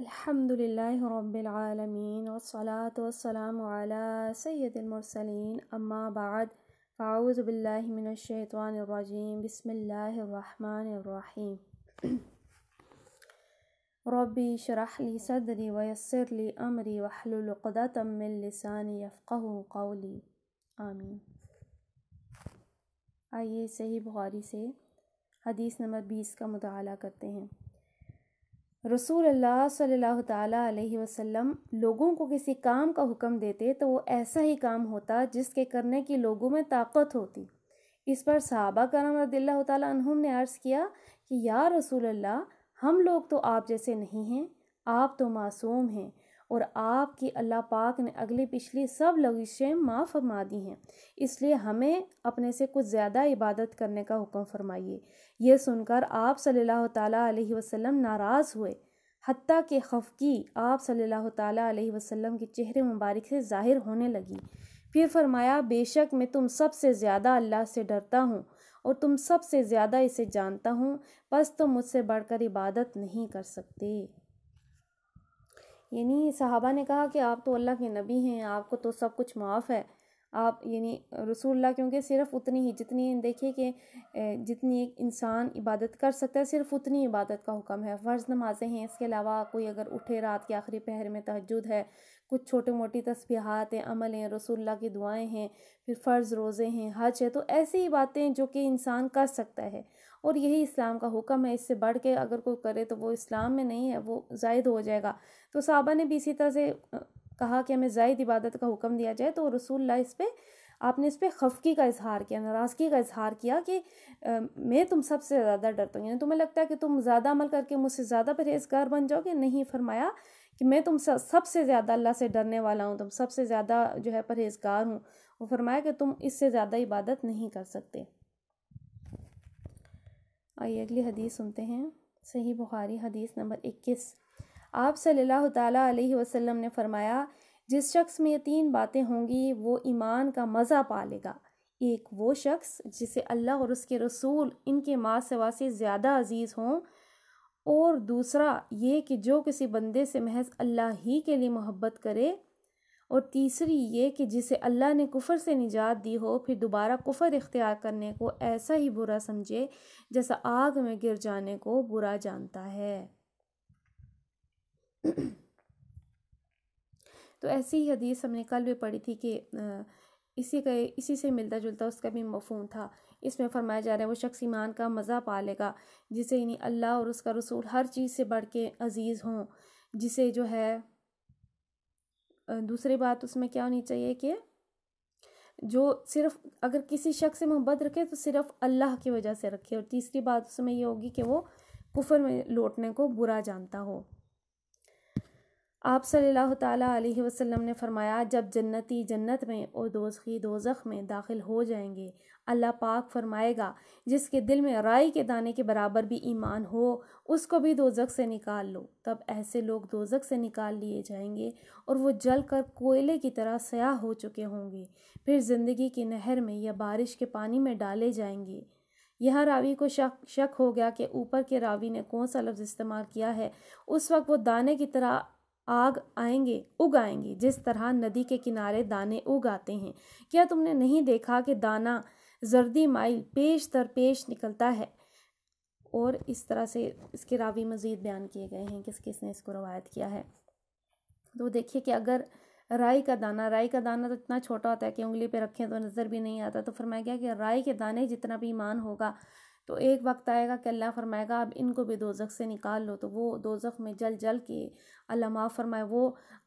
अल्हम्दुलिल्लाह रब्बिलआलमीन वस्सलातु वस्सलामु अला सय्यदिल मुरसलीन अम्मा बाद फ़ाउज़ु बिल्लाहि मिनश्शैतानिर रजीम बिस्मिल्लाहिर रहमानिर रहीम रब्बी शरह ली सदरी वयसर ली अमरी वहलुल उक़दतम मिन लिसानी यफ़क़हु कौली आमीन आइए सही बुखारी से हदीस नंबर बीस का मुताला करते हैं रसूल अल्लाह सल्लल्लाहु अलैहि वसल्लम लोगों को किसी काम का हुक्म देते तो वो ऐसा ही काम होता जिसके करने की लोगों में ताकत होती इस पर सहाबा करम रदील्ला ने अर्ज़ किया कि या रसूल अल्लाह हम लोग तो आप जैसे नहीं हैं आप तो मासूम हैं और आपकी अल्लाह पाक ने अगली पिछली सब लविशें माफ़ फरमा दी हैं इसलिए हमें अपने से कुछ ज़्यादा इबादत करने का हुक्म फरमाइए यह सुनकर आप सल्लल्लाहु अलैहि वसल्लम नाराज़ हुए हती के खफकी आप सल्लल्लाहु अलैहि वसल्लम के चेहरे मुबारक से ज़ाहिर होने लगी फिर फरमाया बेशक मैं तुम सबसे ज़्यादा अल्लाह से डरता हूँ और तुम सबसे ज़्यादा इसे जानता हूँ बस तुम मुझसे बढ़कर इबादत नहीं कर सकते यानी साहबा ने कहा कि आप तो अल्लाह के नबी हैं आपको तो सब कुछ माफ़ है आप यानी रसूलुल्लाह क्योंकि सिर्फ उतनी ही जितनी देखिए कि जितनी एक इंसान इबादत कर सकता है सिर्फ उतनी इबादत का हुक्म है फ़र्ज़ नमाजें हैं इसके अलावा कोई अगर उठे रात के आखिरी पहर में तहजद है कुछ छोटे मोटी तस्बीहात हैं अमल हैं रसूलुल्लाह की दुआएं हैं फिर फ़र्ज़ रोज़े हैं हज है तो ऐसी ही बातें जो कि इंसान कर सकता है और यही इस्लाम का हुक्म है इससे बढ़ के अगर कोई करे तो वो इस्लाम में नहीं है वो जायद हो जाएगा तो साहबा ने भी इसी तरह से कहा कि हमें जायद इबादत का हुक्म दिया जाए तो रसूल इस पर आपने इस पर खफकी का इजहार किया नाराज़गी का इजहार किया कि आ, मैं तुम सबसे ज़्यादा डरता हूँ यानी तुम्हें लगता है कि तुम ज़्यादा अमल करके मुझसे ज़्यादा परहेजगार बन जाओगे नहीं फरमाया कि मैं तुम सबसे ज़्यादा अल्लाह से डरने वाला हूँ तुम सबसे ज़्यादा जो है परहेजगार हूँ वो फरमाया कि तुम इससे ज़्यादा इबादत नहीं कर सकते आइए अगली हदीस सुनते हैं सही बुखारी हदीस नंबर इक्कीस आप सल्लल्लाहु अलैहि वसल्लम ने फरमाया जिस शख्स में ये तीन बातें होंगी वो ईमान का मज़ा पा लेगा एक वो शख्स जिसे अल्लाह और उसके रसूल इनके माँ सवा से ज़्यादा अजीज़ हों और दूसरा ये कि जो किसी बंदे से महज अल्लाह ही के लिए मोहब्बत करे और तीसरी ये कि जिसे अल्लाह ने कुफर से निजात दी हो फिर दोबारा कुफर इख्तियार करने को ऐसा ही बुरा समझे जैसा आग में गिर जाने को बुरा जानता है तो ऐसी ही हदीस हमने कल भी पढ़ी थी कि इसी का इसी से मिलता जुलता उसका भी मफहम था इसमें फरमाया जा रहा है वो शख्स ईमान का मज़ा पा लेगा जिसे इन्हीं अल्लाह और उसका रसूल हर चीज़ से बढ़ के अजीज़ हों जिसे जो है दूसरी बात उसमें क्या होनी चाहिए कि जो सिर्फ अगर किसी शख्स से मोहब्बत रखे तो सिर्फ अल्लाह की वजह से रखे और तीसरी बात उसमें यह होगी कि वो कुफर में लौटने को बुरा जानता हो आप सल्लल्लाहु अलैहि वसल्लम ने फरमाया जब जन्नती जन्नत में और दोजखी दोजख में दाखिल हो जाएंगे अल्लाह पाक फरमाएगा जिसके दिल में राई के दाने के बराबर भी ईमान हो उसको भी दोजक से निकाल लो तब ऐसे लोग दोजक से निकाल लिए जाएंगे और वो जल कर कोयले की तरह सयाह हो चुके होंगे फिर ज़िंदगी की नहर में या बारिश के पानी में डाले जाएंगे यह रावी को शक शक हो गया कि ऊपर के रावी ने कौन सा लफ्ज़ इस्तेमाल किया है उस वक्त वो दाने की तरह आग आएंगे उग आएंगे जिस तरह नदी के किनारे दाने उग आते हैं क्या तुमने नहीं देखा कि दाना जर्दी माइल पेश दर पेश निकलता है और इस तरह से इसके रावी मज़ीद बयान किए गए हैं किस किसने इसको रवायत किया है तो देखिए कि अगर राई का दाना राई का दाना तो इतना छोटा होता है कि उंगली पे रखें तो नज़र भी नहीं आता तो फरमाया गया कि राई के दाने जितना भी ईमान होगा तो एक वक्त आएगा कि अल्लाह फरमाएगा अब इनको भी दोजख से निकाल लो तो वो दोजख में जल जल के अल्लाह फरमाए वो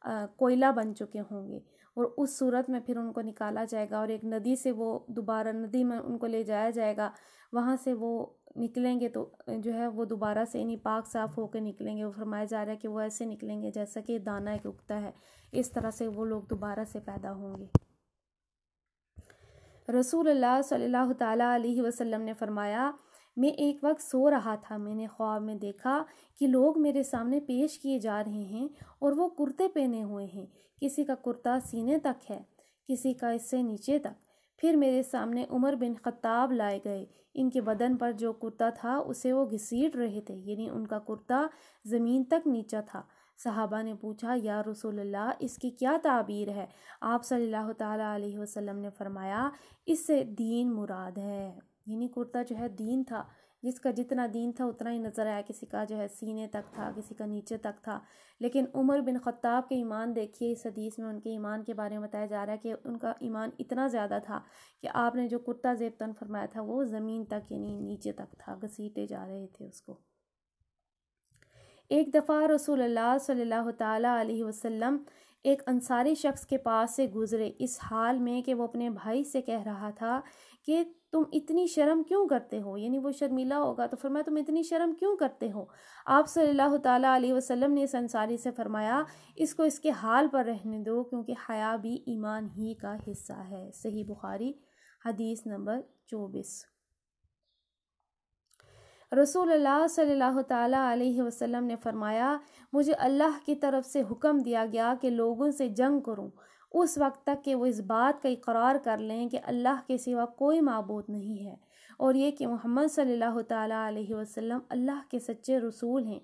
कोयला बन चुके होंगे और उस सूरत में फिर उनको निकाला जाएगा और एक नदी से वो दोबारा नदी में उनको ले जाया जाएगा वहाँ से वो निकलेंगे तो जो है वो दोबारा से इन्हीं पाक साफ़ होकर निकलेंगे और फरमाया जा रहा है कि वो ऐसे निकलेंगे जैसा कि दाना एक उगता है इस तरह से वो लोग दोबारा से पैदा होंगे रसूल अल्लाह सल्लल्लाहु अलैहि वसल्लम ने फरमाया मैं एक वक्त सो रहा था मैंने ख्वाब में देखा कि लोग मेरे सामने पेश किए जा रहे हैं और वो कुर्ते पहने हुए हैं किसी का कुर्ता सीने तक है किसी का इससे नीचे तक फिर मेरे सामने उमर बिन खत्ताब लाए गए इनके बदन पर जो कुर्ता था उसे वो घसीट रहे थे यानी उनका कुर्ता ज़मीन तक नीचा था साहबा ने पूछा या रसूलुल्लाह इसकी क्या ताबीर है आप सल्लल्लाहु अलैहि वसल्लम ने फरमाया इससे दीन मुराद है यानी कुर्ता जो है दीन था जिसका जितना दीन था उतना ही नज़र आया किसी का जो है सीने तक था किसी का नीचे तक था लेकिन उमर बिन ख़त्ताब के ईमान देखिए इस हदीस में उनके ईमान के बारे में बताया जा रहा है कि उनका ईमान इतना ज़्यादा था कि आपने जो कुर्ता तन फरमाया था वो ज़मीन तक यानी नीचे तक था घसीटे जा रहे थे उसको एक दफ़ा रसूल सल्लल्लाहु अलैहि वसल्लम एक अंसारी शख्स के पास से गुज़रे इस हाल में कि वो अपने भाई से कह रहा था कि तुम इतनी शर्म क्यों करते हो यानी वो शर्मिला होगा तो फरमाया तुम इतनी शर्म क्यों करते हो आप सल्लल्लाहु अलैहि वसल्लम ने इस अंसारी से फरमाया इसको इसके हाल पर रहने दो क्योंकि हया भी ईमान ही का हिस्सा है सही बुखारी हदीस नंबर चौबीस रसूल अल्लाह सल्लल्लाहु अलैहि वसल्लम ने फरमाया मुझे अल्लाह की तरफ से हुक्म दिया गया कि लोगों से जंग करूं उस वक्त तक कि वो इस बात का इकरार कर लें कि अल्लाह के सिवा कोई मबूद नहीं है और ये कि मोहम्मद सल्लल्लाहु अलैहि वसल्लम अल्लाह के सच्चे रसूल हैं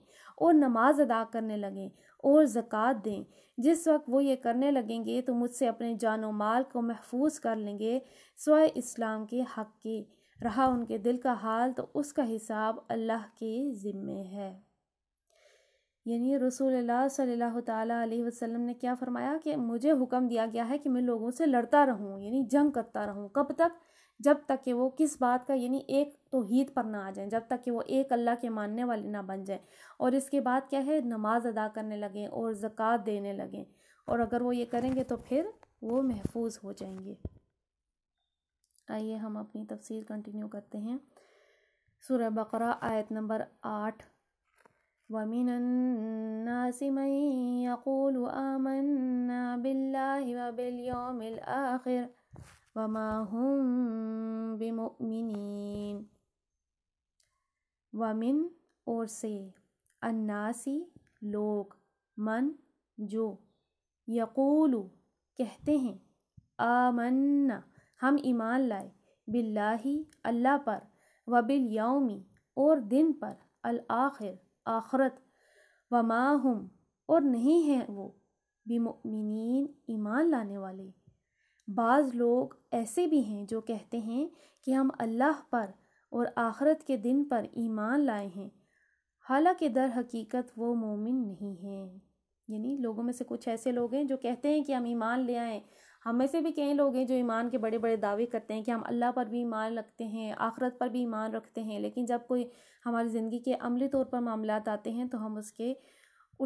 और नमाज़ अदा करने लगें और ज़क़़त दें जिस वक्त वो ये करने लगेंगे तो मुझसे अपने जान व माल को महफूज कर लेंगे स्वय इस्लाम के हक़ के रहा उनके दिल का हाल तो उसका हिसाब अल्लाह के ज़िम्मे है यानी रसूल सल्लल्लाहु अलैहि वसल्लम ने क्या फरमाया कि मुझे हुक्म दिया गया है कि मैं लोगों से लड़ता रहूं यानी जंग करता रहूं कब तक जब तक कि वो किस बात का यानी एक तो हीद पर ना आ जाएं जब तक कि वो एक अल्लाह के मानने वाले ना बन जाएं और इसके बाद क्या है नमाज अदा करने लगें और ज़क़़त देने लगें और अगर वो ये करेंगे तो फिर वो महफूज हो जाएंगे आइए हम अपनी तफसीर कंटिन्यू करते हैं सूर्य बकरा आयत नंबर आठ ومن الناس من يقول آمنا بالله وباليوم الآخر وما هم بمؤمنين वमिन और से अन्नासी लोग मन जो यकोलू कहते हैं आमन्ना हम ईमान लाए बिल्लाही अल्लाह पर वबिल यौमी और दिन पर अल आखिर आखरत व माहम और नहीं हैं वो बेमिन ईमान लाने वाले बाज़ लोग ऐसे भी हैं जो कहते हैं कि हम अल्लाह पर और आखरत के दिन पर ईमान लाए हैं हालांकि दर हकीकत वो मोमिन नहीं हैं यानी लोगों में से कुछ ऐसे लोग हैं जो कहते हैं कि हम ईमान ले आएँ हम में से भी कई लोग हैं जो ईमान के बड़े बड़े दावे करते हैं कि हम अल्लाह पर भी ईमान रखते हैं आखरत पर भी ईमान रखते हैं लेकिन जब कोई हमारी ज़िंदगी के अमली तौर पर मामला आते हैं तो हम उसके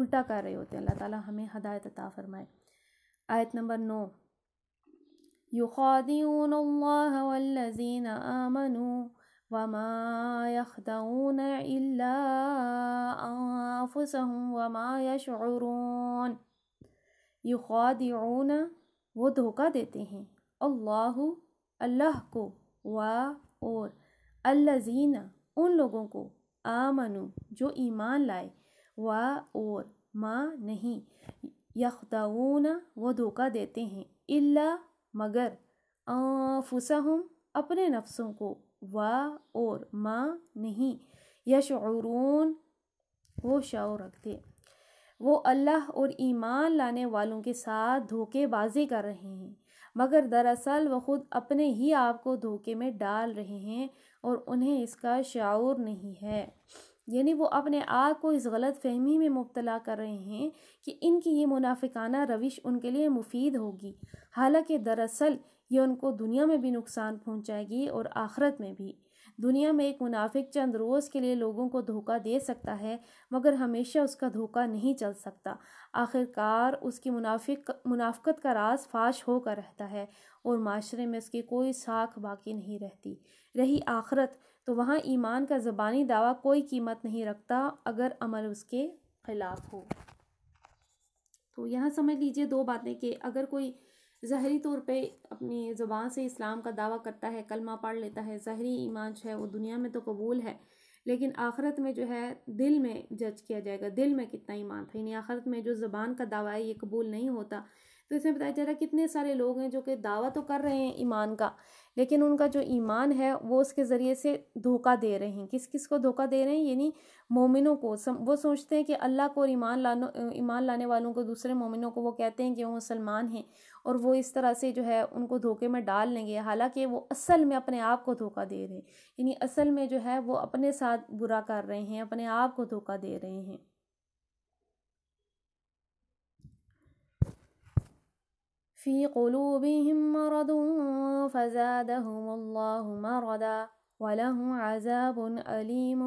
उल्टा कर रहे होते हैं अल्लाह ताला हमें हदायत अता फरमाए आयत नंबर नौ युखादिउन अल्लाह वल्लज़ीन आमनू वमा यखदऊन इल्ला अनफुसहुम वमा यशउरून युखादिउन वो धोखा देते हैं अल्लाह अल्लाह को वा और अल्लाजीना उन लोगों को आमनु जो ईमान लाए वा और माँ नहीं यखदाऊन वो धोखा देते हैं इल्ला मगर आफुसहम अपने नफ्सों को वा और माँ नहीं यशरून वो शव रखते वो अल्लाह और ईमान लाने वालों के साथ धोखेबाजी कर रहे हैं मगर दरअसल वह ख़ुद अपने ही आप को धोखे में डाल रहे हैं और उन्हें इसका शाऊर नहीं है यानी वो अपने आप को इस गलत फहमी में मुबतला कर रहे हैं कि इनकी ये मुनाफिकाना रविश उनके लिए मुफीद होगी हालांकि दरअसल ये उनको दुनिया में भी नुकसान पहुंचाएगी और आखरत में भी दुनिया में एक मुनाफिक चंद रोज़ के लिए लोगों को धोखा दे सकता है मगर हमेशा उसका धोखा नहीं चल सकता आखिरकार उसकी मुनाफिक मुनाफ़त का राज फाश होकर रहता है और माशरे में उसकी कोई साख बाकी नहीं रहती रही आखरत तो वहाँ ईमान का ज़बानी दावा कोई कीमत नहीं रखता अगर अमल उसके ख़िलाफ़ हो तो यहाँ समझ लीजिए दो बातें कि अगर कोई ज़ाहरी तौर पे अपनी ज़ुबान से इस्लाम का दावा करता है कलमा पढ़ लेता है ज़ाहरी ईमान जो है वो दुनिया में तो कबूल है लेकिन आख़रत में जो है दिल में जज किया जाएगा दिल में कितना ईमान था यानी आखरत में जो ज़बान का दावा है ये कबूल नहीं होता तो इसमें बताया जा रहा है कितने सारे लोग हैं जो कि दावा तो कर रहे हैं ईमान का लेकिन उनका जो ईमान है वो उसके ज़रिए से धोखा दे रहे हैं किस किस को धोखा दे रहे हैं यानी मोमिनों को सम, वो सोचते हैं कि अल्लाह को और ईमान लानो ईमान लाने वालों को दूसरे मोमिनों को वो कहते हैं कि वो मुसलमान हैं और वो इस तरह से जो है उनको धोखे में डाल लेंगे हालांकि वो असल में अपने आप को धोखा दे रहे हैं यानी असल में जो है वो अपने साथ बुरा कर रहे हैं अपने आप को धोखा दे रहे हैं في قلوبهم مرض فزادهم الله مرضا ولهم عذاب أليم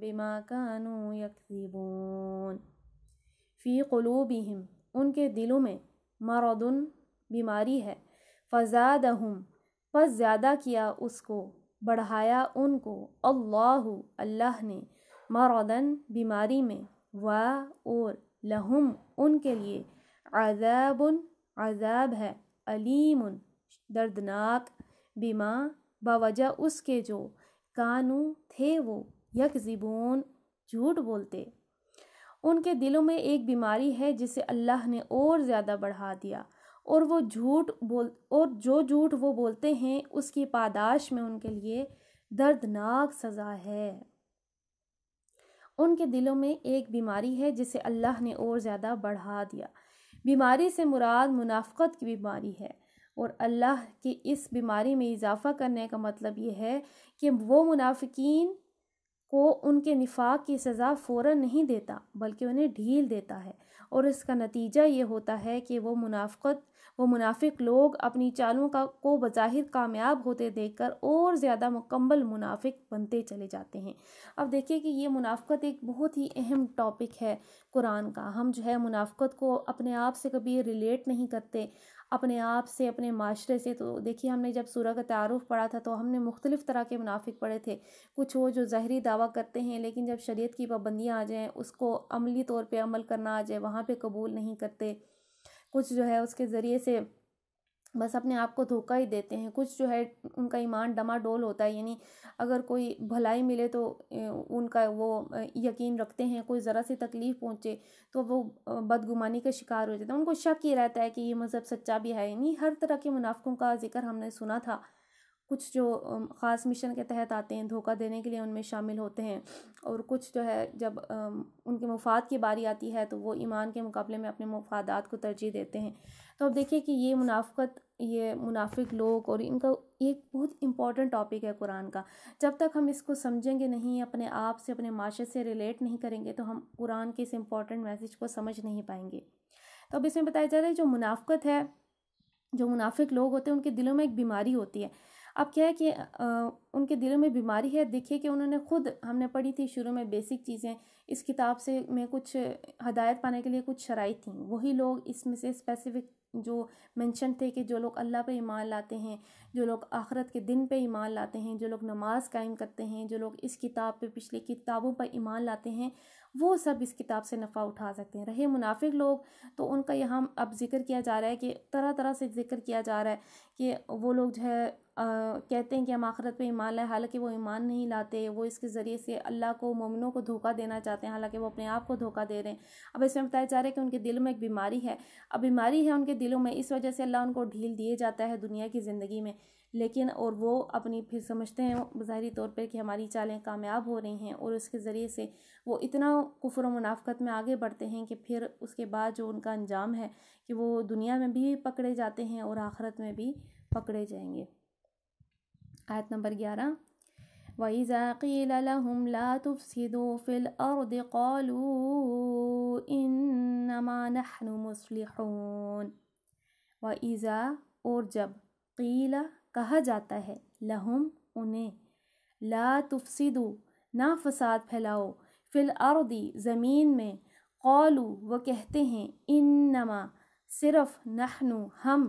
بما كانوا يكذبون في قلوبهم उनके दिलों में मरदन बीमारी है फजाद हम बस ज़्यादा किया उसको बढ़ाया उनको अल्लाह अल्लाह ने मरदन बीमारी में व और लहम उनके लिए आज़ाबन अजाब है अलीम दर्दनाक बीमा बावजह उसके जो कानू थे वो यकजिबून झूठ बोलते उनके दिलों में एक बीमारी है जिसे अल्लाह ने और ज़्यादा बढ़ा दिया और वो झूठ बोल और जो झूठ वो बोलते हैं उसकी पादाश में उनके लिए दर्दनाक सज़ा है उनके दिलों में एक बीमारी है जिसे अल्लाह ने और ज़्यादा बढ़ा दिया बीमारी से मुराद मुनाफ़त की बीमारी है और अल्लाह की इस बीमारी में इजाफ़ा करने का मतलब ये है कि वो मुनाफिकीन को उनके निफाक की सज़ा फ़ौर नहीं देता बल्कि उन्हें ढील देता है और इसका नतीजा ये होता है कि वो मुनाफ़त वो मुनाफिक लोग अपनी चालों का को बज़ाहिर कामयाब होते देखकर और ज़्यादा मुकम्मल मुनाफिक बनते चले जाते हैं अब देखिए कि ये मुनाफ़त एक बहुत ही अहम टॉपिक है कुरान का हम जो है मुनाफ़त को अपने आप से कभी रिलेट नहीं करते अपने आप से अपने माशरे से तो देखिए हमने जब सूरह का तारुफ पढ़ा था तो हमने मुख्तलिफ़ तरह के मुनाफिक पढ़े थे कुछ वो जो जहरी दावा करते हैं लेकिन जब शरीयत की पाबंदियाँ आ जाएँ उसको अमली तौर पर अमल करना आ जाए वहाँ पर कबूल नहीं करते कुछ जो है उसके ज़रिए से बस अपने आप को धोखा ही देते हैं कुछ जो है उनका ईमान डमाडोल होता है यानी अगर कोई भलाई मिले तो उनका वो यकीन रखते हैं कोई ज़रा सी तकलीफ़ पहुँचे तो वो बदगुमानी का शिकार हो जाते हैं उनको शक ही रहता है कि ये मज़हब सच्चा भी है यानी हर तरह के मुनाफ़ों का जिक्र हमने सुना था कुछ जो ख़ास मिशन के तहत आते हैं धोखा देने के लिए उनमें शामिल होते हैं और कुछ जो है जब उनके मफाद की बारी आती है तो वो ईमान के मुकाबले में अपने मफादात को तरजीह देते हैं तो अब देखिए कि ये मुनाफ़त ये मुनाफिक लोग और इनका एक बहुत इंपॉर्टेंट टॉपिक है कुरान का जब तक हम इसको समझेंगे नहीं अपने आप से अपने माशरे से रिलेट नहीं करेंगे तो हम कुरान के इस इम्पॉर्टेंट मैसेज को समझ नहीं पाएंगे तो अब इसमें बताया जा रहा है जो मुनाफ़त है जो मुनाफिक लोग होते हैं उनके दिलों में एक बीमारी होती है अब क्या है कि उनके दिल में बीमारी है देखिए कि उन्होंने खुद हमने पढ़ी थी शुरू में बेसिक चीज़ें इस किताब से मैं कुछ हदायत पाने के लिए कुछ शराइ थी वही लोग इसमें से स्पेसिफिक जो मेंशन थे कि जो लोग अल्लाह पे ईमान लाते हैं जो लोग आखरत के दिन पे ईमान लाते हैं जो लोग नमाज कायम करते हैं जो लोग इस किताब पे पिछली किताबों पर ईमान लाते हैं वो सब इस किताब से नफ़ा उठा सकते हैं रहे मुनाफिक लोग तो उनका यहाँ अब जिक्र किया जा रहा है कि तरह तरह से जिक्र किया जा रहा है कि वो लोग जो है आ, कहते हैं कि हम आखरत पे ईमान लाए हालांकि वो ईमान नहीं लाते वो इसके ज़रिए से अल्लाह को मोमिनों को धोखा देना चाहते हैं हालांकि वो अपने आप को धोखा दे रहे हैं अब इसमें बताया जा रहा है कि उनके दिल में एक बीमारी है अब बीमारी है उनके दिलों में इस वजह से अल्लाह उनको ढील दिए जाता है दुनिया की ज़िंदगी में लेकिन और वो अपनी फिर समझते हैं ज़ाहरी तौर पर कि हमारी चालें कामयाब हो रही हैं और उसके ज़रिए से वो इतना कुफर मुनाफ़त में आगे बढ़ते हैं कि फिर उसके बाद जो उनका अंजाम है कि वो दुनिया में भी पकड़े जाते हैं और आखरत में भी पकड़े जाएंगे आयत नंबर ग्यारह वईज़ा क़ील लहम ला फ़िल अर्द क़ालू इन्नमा वईज़ा और जब क़ीला कहा जाता है लहुम उन्हें ला तुफसिदु ना फसाद फैलाओ फिल आरदी ज़मीन में कौलू वो कहते हैं इन नमा सिर्फ नहनु हम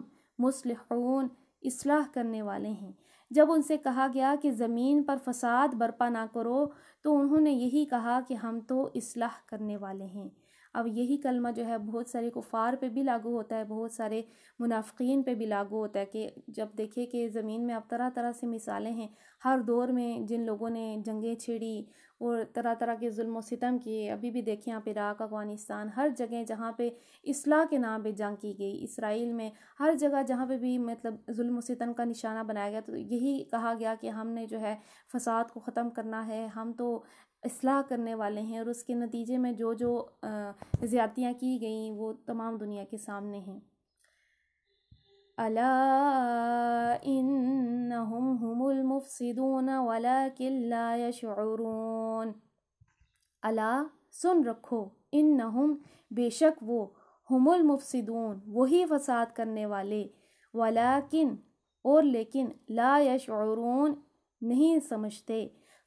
मुसलहून इसलाह करने वाले हैं जब उनसे कहा गया कि ज़मीन पर फसाद बर्पा ना करो तो उन्होंने यही कहा कि हम तो इसलाह करने वाले हैं अब यही कलमा जो है बहुत सारे कुफ़ार पे भी लागू होता है बहुत सारे मुनाफ़ीन पे भी लागू होता है कि जब देखिए कि ज़मीन में अब तरह तरह से मिसालें हैं हर दौर में जिन लोगों ने जंगें छेड़ी और तरह तरह के जुल्म सितम किए अभी भी देखें आप इराक़ अफ़गानिस्तान हर जगह जहाँ पे इसलाह के नाम पे जंग की गई इसराइल में हर जगह जहाँ पे भी मतलब जुल्म सितम का निशाना बनाया गया तो यही कहा गया कि हमने जो है फसाद को ख़त्म करना है हम तो असलाह करने वाले हैं और उसके नतीजे में जो जो ज़्यादतियाँ की गई वो तमाम दुनिया के सामने हैं अला इन हम हमुल मुफसदून वाला अला सुन रखो इन नहुम बेशक वो हमुल वही फसाद करने वाले वाला किन और लेकिन ला यशरून नहीं समझते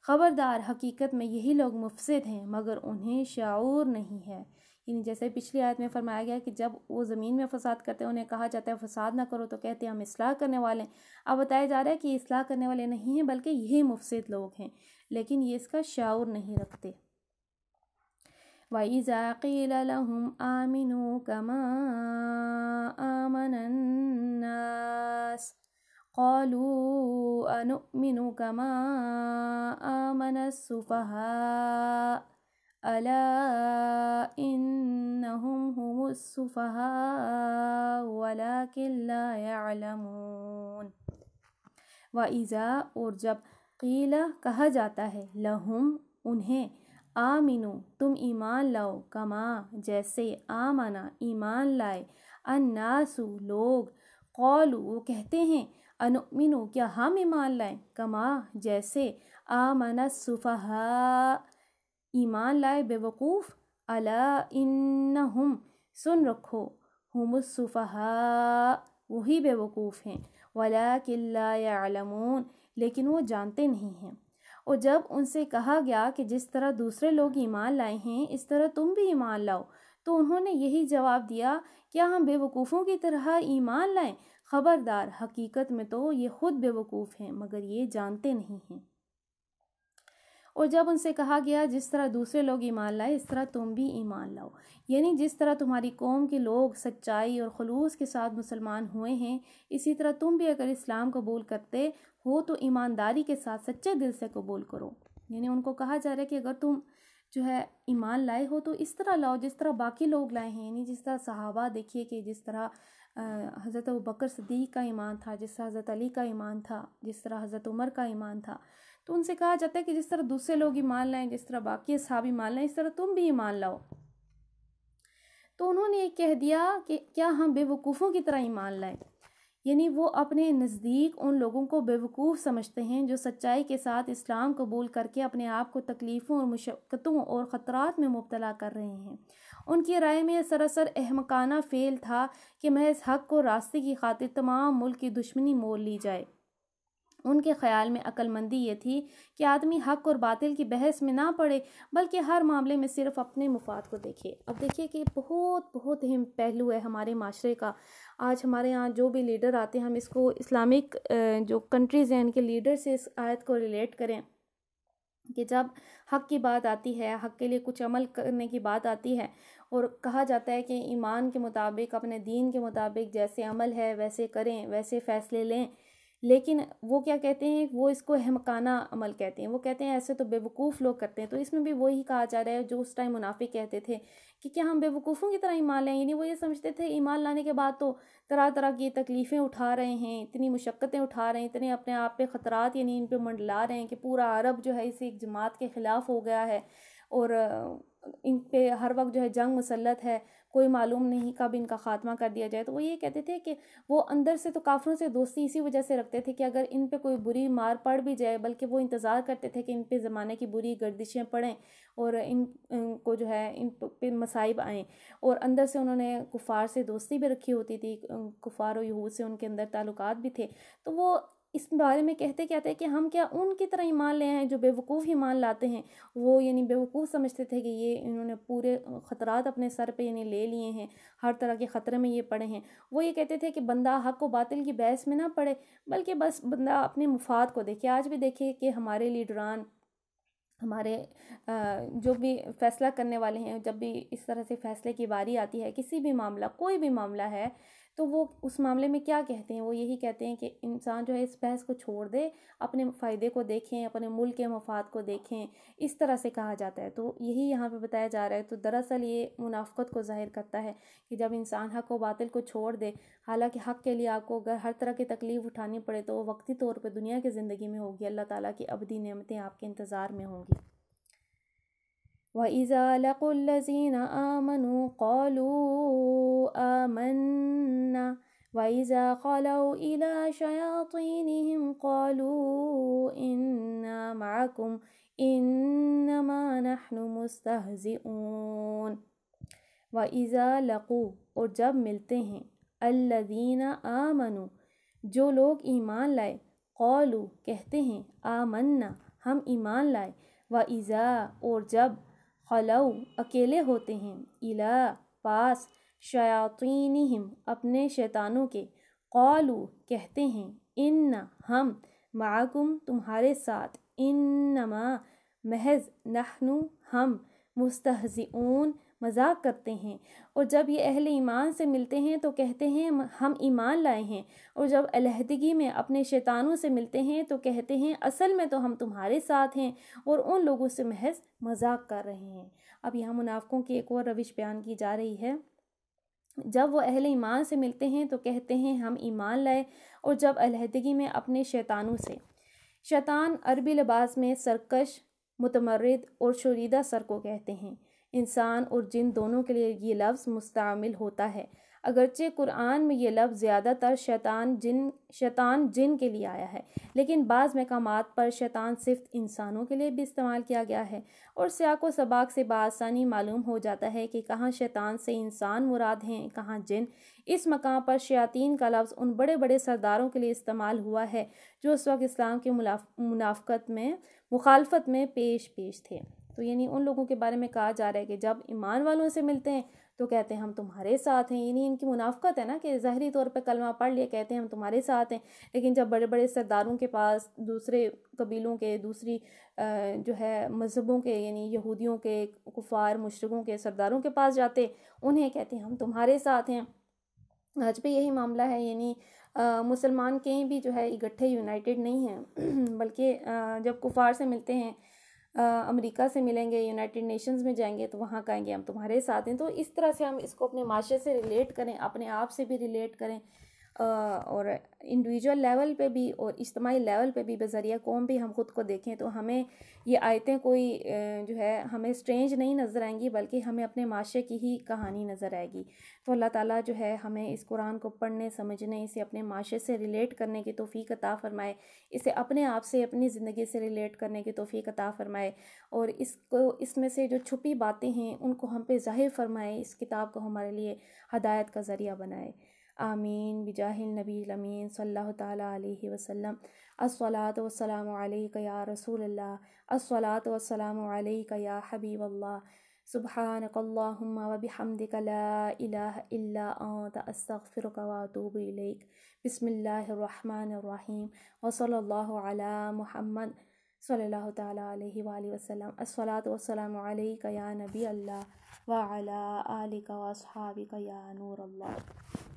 ख़बरदार हकीकत में यही लोग मुफसद हैं मगर उन्हें शाऊर नहीं है यानी जैसे पिछली आयत में फरमाया गया कि जब वो ज़मीन में फसाद करते हैं उन्हें कहा जाता है फसाद ना करो तो कहते हैं हम इसलाह करने वाले हैं अब बताया जा रहा है कि इसलाह करने वाले नहीं हैं बल्कि यही मुफसद लोग हैं लेकिन ये इसका शाऊर नहीं रखते वईज़ाक़ीलहम आमिनु कमा आमनन्नास قالوا أنؤمن كما آمن السفهاء ألا إنهم هم السفهاء ولكن لا يعلمون وإذا أرجب قيل कीला कहा जाता है लहुम उन्हें आमिनु तुम ईमान लाओ कमा जैसे आमाना ईमान लाए अन्नासु लोग कौलू वो कहते अनुमिनु क्या हम ईमान लाएं कमा जैसे आ सुफहा ईमान लाए बेवकूफ़ अला हम सुन रखो हुमुसुफहा वही बेवकूफ़ हैं वला किल्लामून लेकिन वो जानते नहीं हैं और जब उनसे कहा गया कि जिस तरह दूसरे लोग ईमान लाए हैं इस तरह तुम भी ईमान लाओ तो उन्होंने यही जवाब दिया क्या हम बेवकूफ़ों की तरह ईमान लाएं खबरदार हकीकत में तो ये खुद बेवकूफ़ हैं मगर ये जानते नहीं हैं और जब उनसे कहा गया जिस तरह दूसरे लोग ईमान लाए इस तरह तुम भी ईमान लाओ यानी जिस तरह तुम्हारी कौम के लोग सच्चाई और खलूस के साथ मुसलमान हुए हैं इसी तरह तुम भी अगर इस्लाम कबूल करते हो तो ईमानदारी के साथ सच्चे दिल से कबूल करो यानी उनको कहा जा रहा है कि अगर तुम जो है ईमान लाए हो तो इस तरह लाओ जिस तरह बाकी लोग लाए हैं यानी जिस तरह सहाबा देखिए कि जिस तरह हज़रत बकर सदीक का ईमान था जिस तरह हज़रत अली का ईमान था जिस तरह हज़रत उमर का ईमान था तो उनसे कहा जाता है कि जिस तरह दूसरे लोग ईमान लाएँ जिस तरह बाकी साहब ईमान लाएँ इस तरह तुम भी ईमान लाओ तो उन्होंने ये कह दिया कि क्या हम बेवकूफ़ों की तरह ईमान लाएँ यानी वो अपने नज़दीक उन लोगों को बेवकूफ़ समझते हैं जो सच्चाई के साथ इस्लाम कबूल करके अपने आप को तकलीफ़ों और मुशक्क़तों और ख़तरात में मुबतला कर रहे हैं उनकी राय में यह सरासर अहमकाना फेल था कि महज हक को रास्ते की खातिर तमाम मुल्क की दुश्मनी मोल ली जाए उनके ख्याल में अक्लमंदी ये थी कि आदमी हक और बातिल की बहस में ना पड़े बल्कि हर मामले में सिर्फ अपने मुफाद को देखे अब देखिए कि बहुत बहुत अहम पहलू है हमारे माशरे का आज हमारे यहाँ जो भी लीडर आते हैं हम इसको इस्लामिक जो कंट्रीज़ हैं इनके लीडर से इस आयत को रिलेट करें कि जब हक़ की बात आती है हक़ के लिए कुछ अमल करने की बात आती है और कहा जाता है कि ईमान के मुताबिक अपने दीन के मुताबिक जैसे अमल है वैसे करें वैसे फ़ैसले लें लेकिन वो क्या कहते हैं वो इसको हमकाना अमल कहते हैं वो कहते हैं ऐसे तो बेवकूफ़ लोग करते हैं तो इसमें भी वही कहा जा रहा है जो उस टाइम मुनाफे कहते थे कि क्या हम बेवकूफ़ों की तरह ईमान लें यानी वो ये समझते थे ईमान लाने के बाद तो तरह तरह की तकलीफ़ें उठा रहे हैं इतनी मुशक्क़तें उठा रहे हैं इतने अपने आप पे ख़तरात यानी इन पर मंडला रहे हैं कि पूरा अरब जो है इसी एक जमात के ख़िलाफ़ हो गया है और इन पे हर वक्त जो है जंग मुसलत है कोई मालूम नहीं कब इनका खात्मा कर दिया जाए तो वो ये कहते थे कि वो अंदर से तो काफ़रों से दोस्ती इसी वजह से रखते थे कि अगर इन पर कोई बुरी मार पड़ भी जाए बल्कि वो इंतज़ार करते थे कि इन पर ज़माने की बुरी गर्दिशें पड़ें और इन को जो है इन पे मसाइब आएँ और अंदर से उन्होंने कुफार से दोस्ती भी रखी होती थी कुफार और यहूद से उनके अंदर ताल्लुक भी थे तो वो इस बारे में कहते क्या थे कि हम क्या उनकी तरह ईमान ले हैं जो बेवकूफ़ ईमान लाते हैं वो यानी बेवकूफ़ समझते थे कि ये इन्होंने पूरे ख़तरात अपने सर पे यानी ले लिए हैं हर तरह के ख़तरे में ये पड़े हैं वो ये कहते थे कि बंदा हक व बातिल की बहस में ना पड़े बल्कि बस बंदा अपने मुफाद को देखे आज भी देखे कि हमारे लीडरान हमारे जो भी फ़ैसला करने वाले हैं जब भी इस तरह से फ़ैसले की बारी आती है किसी भी मामला कोई भी मामला है तो वो उस मामले में क्या कहते हैं वो यही कहते हैं कि इंसान जो है इस बहस को छोड़ दे अपने फ़ायदे को देखें अपने मुल्क के मफाद को देखें इस तरह से कहा जाता है तो यही यहाँ पर बताया जा रहा है तो दरअसल ये मुनाफ़त को ज़ाहिर करता है कि जब इंसान हक व बातिल को छोड़ दे हालांकि हक के लिए आपको अगर हर तरह की तकलीफ़ उठानी पड़े तो वो वक्ती तौर पर दुनिया की ज़िंदगी में होगी अल्लाह ताली की अबदी नियमतें आपके इंतज़ार में होंगी وإذا لقوا الذين آمنوا قالوا آمنا وإذا خلوا إلى شياطينهم قالوا إنا معكم إنما نحن مستهزئون وإذا لقوا और जब मिलते हैं अल्लदीन आमनु जो लोग ईमान लाए कौलू कहते हैं आमन्ना हम ईमान लाए व इज़ा और जब खलऊ अकेले होते हैं इला पास शयातीनहिम अपने शैतानों के कौलू कहते हैं इन हम माकुम तुम्हारे साथ इन नमा महज नहनु हम मुस्तहज़ून मजाक करते हैं और जब ये अहल ईमान से मिलते हैं तो कहते हैं हम ईमान लाए हैं और जब अलहदगी में अपने शैतानों से मिलते हैं तो कहते हैं असल में तो हम तुम्हारे साथ हैं और उन लोगों से महज मजाक कर रहे हैं अब यहाँ मुनाफ़ों की एक और रविश बयान की जा रही है जब वो अहल ईमान से मिलते हैं तो कहते हैं हम ईमान लाए और जब अलहदगी में अपने शैतानों से शैतान अरबी लिबास में सरकश मतमरद और शरीदा सर को कहते हैं इंसान और जिन दोनों के लिए ये लफ्ज़ मुस्तमिल होता है अगरचे कुरान में यह लफ्ज़ ज़्यादातर शैतान जिन शैतान जिन के लिए आया है लेकिन बाज़ मकाम पर शैतान सिर्फ इंसानों के लिए भी इस्तेमाल किया गया है और सियाको सबाक से बासानी मालूम हो जाता है कि कहाँ शैतान से इंसान मुराद हैं कहाँ जिन इस मकाम पर शयातीन का लफ्ज़ उन बड़े बड़े सरदारों के लिए इस्तेमाल हुआ है जो उस वक्त इस्लाम के मुनाफ़त में मुखालफत में पेश पेश थे तो यानी उन लोगों के बारे में कहा जा रहा है कि जब ईमान वालों से मिलते हैं तो कहते हैं हम तुम्हारे साथ हैं यानी इनकी मुनाफ़त है ना कि ज़ाहरी तौर पर कलमा पढ़ लिया कहते हैं हम तुम्हारे साथ हैं लेकिन जब बड़े बड़े सरदारों के पास दूसरे कबीलों के दूसरी जो है मज़हबों के यानी यहूदियों के कुफार मुशरकों के सरदारों के पास जाते उन्हें कहते हैं हम तुम्हारे साथ हैं आज पे यही मामला है यानी मुसलमान कहीं भी जो है इकट्ठे यूनाइटेड नहीं हैं बल्कि जब कुफार से मिलते हैं अमेरिका से मिलेंगे यूनाइटेड नेशंस में जाएंगे तो वहाँ कहेंगे हम तुम्हारे साथ हैं तो इस तरह से हम इसको अपने माशरे से रिलेट करें अपने आप से भी रिलेट करें और इंडिविजुअल लेवल पे भी और इज्तमी लेवल पे भी बज़रिया कौम भी हम ख़ुद को देखें तो हमें ये आयतें कोई जो है हमें स्ट्रेंज नहीं नज़र आएंगी बल्कि हमें अपने माशे की ही कहानी नज़र आएगी तो अल्लाह ताला जो है हमें इस कुरान को पढ़ने समझने इसे अपने माशे से रिलेट करने की तोफ़ी अता फ़रमाए इसे अपने आप से अपनी ज़िंदगी से रिलेट करने की तोफ़ी अता फ़रमाए और इसको इसमें से जो छुपी बातें हैं उनको हम पे ज़ाहिर फ़रमाए इस किताब को हमारे लिए हदायत का ज़रिया बनाए आमीन बिजाहिलनबीमीन सल्ला तसलम असलात वसलाम या रसूल असलात वसलाम या हबीब सुबहानक वबिहमदिक ला महमद इल्ला अंत अस्तगफिरुक व अतूबु इलैक बिस्मिल्लाहिर रहमानिर रहीम व सल्लल्लाहु अला मुहम्मद सल्लल्लाहु अलैहि व आलिहि वसल्लम अस्सलातु वस्सलामु या नबी अल्लाह व अला आलिका व या नूर अल्लाह